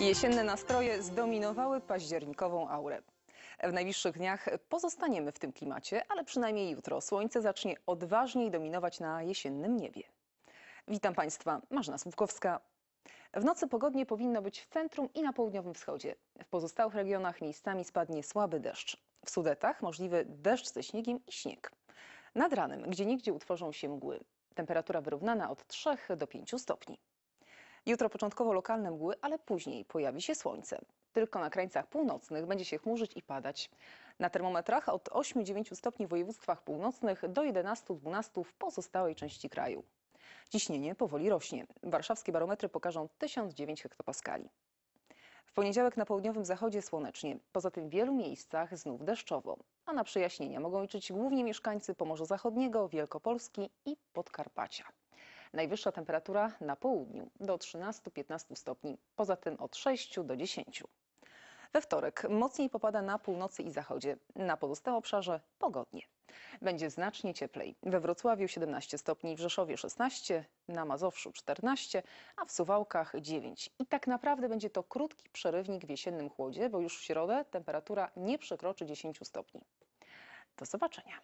Jesienne nastroje zdominowały październikową aurę. W najbliższych dniach pozostaniemy w tym klimacie, ale przynajmniej jutro słońce zacznie odważniej dominować na jesiennym niebie. Witam Państwa, Marzna Słupkowska. W nocy pogodnie powinno być w centrum i na południowym wschodzie. W pozostałych regionach miejscami spadnie słaby deszcz. W Sudetach możliwy deszcz ze śniegiem i śnieg. Nad ranem, gdzie nigdzie utworzą się mgły. Temperatura wyrównana od 3 do 5 stopni. Jutro początkowo lokalne mgły, ale później pojawi się słońce. Tylko na krańcach północnych będzie się chmurzyć i padać. Na termometrach od 8-9 stopni w województwach północnych do 11-12 w pozostałej części kraju. Ciśnienie powoli rośnie. Warszawskie barometry pokażą 1009 hektopaskali. W poniedziałek na południowym zachodzie słonecznie, poza tym w wielu miejscach znów deszczowo, a na przejaśnienia mogą liczyć głównie mieszkańcy Pomorza Zachodniego, Wielkopolski i Podkarpacia. Najwyższa temperatura na południu do 13-15 stopni, poza tym od 6 do 10. We wtorek mocniej popada na północy i zachodzie. Na pozostałym obszarze pogodnie. Będzie znacznie cieplej. We Wrocławiu 17 stopni, w Rzeszowie 16, na Mazowszu 14, a w Suwałkach 9. I tak naprawdę będzie to krótki przerywnik w jesiennym chłodzie, bo już w środę temperatura nie przekroczy 10 stopni. Do zobaczenia.